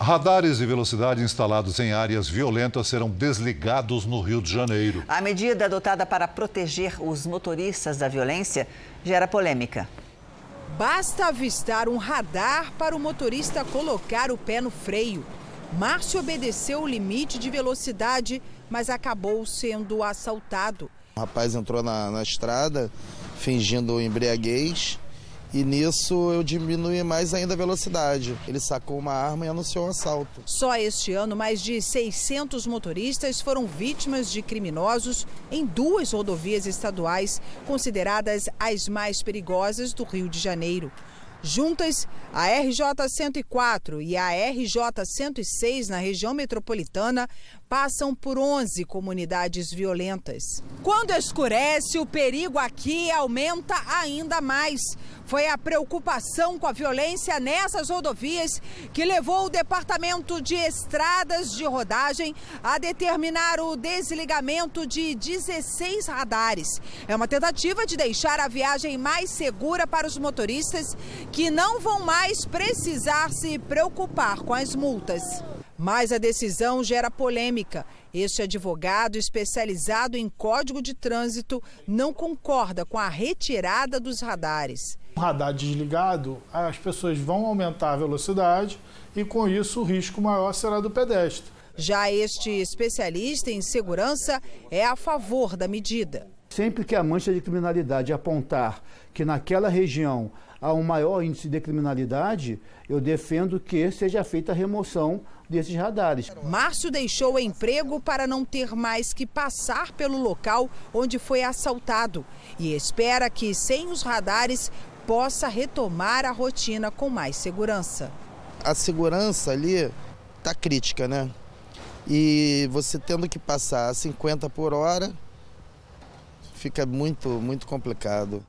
Radares de velocidade instalados em áreas violentas serão desligados no Rio de Janeiro. A medida adotada para proteger os motoristas da violência gera polêmica. Basta avistar um radar para o motorista colocar o pé no freio. Márcio obedeceu o limite de velocidade, mas acabou sendo assaltado. O rapaz entrou na, na estrada fingindo embriaguez e nisso eu diminuí mais ainda a velocidade. Ele sacou uma arma e anunciou um assalto. Só este ano, mais de 600 motoristas foram vítimas de criminosos em duas rodovias estaduais consideradas as mais perigosas do Rio de Janeiro. Juntas, a RJ 104 e a RJ 106 na região metropolitana passam por 11 comunidades violentas. Quando escurece, o perigo aqui aumenta ainda mais. Foi a preocupação com a violência nessas rodovias que levou o Departamento de Estradas de Rodagem a determinar o desligamento de 16 radares. É uma tentativa de deixar a viagem mais segura para os motoristas que não vão mais precisar se preocupar com as multas. Mas a decisão gera polêmica. Este advogado especializado em código de trânsito não concorda com a retirada dos radares. O radar desligado, as pessoas vão aumentar a velocidade e, com isso, o risco maior será do pedestre. Já este especialista em segurança é a favor da medida sempre que a mancha de criminalidade apontar que naquela região há um maior índice de criminalidade, eu defendo que seja feita a remoção desses radares. Márcio deixou o emprego para não ter mais que passar pelo local onde foi assaltado e espera que, sem os radares, possa retomar a rotina com mais segurança. A segurança ali está crítica, né? E você tendo que passar a 50 por hora, fica muito, muito complicado.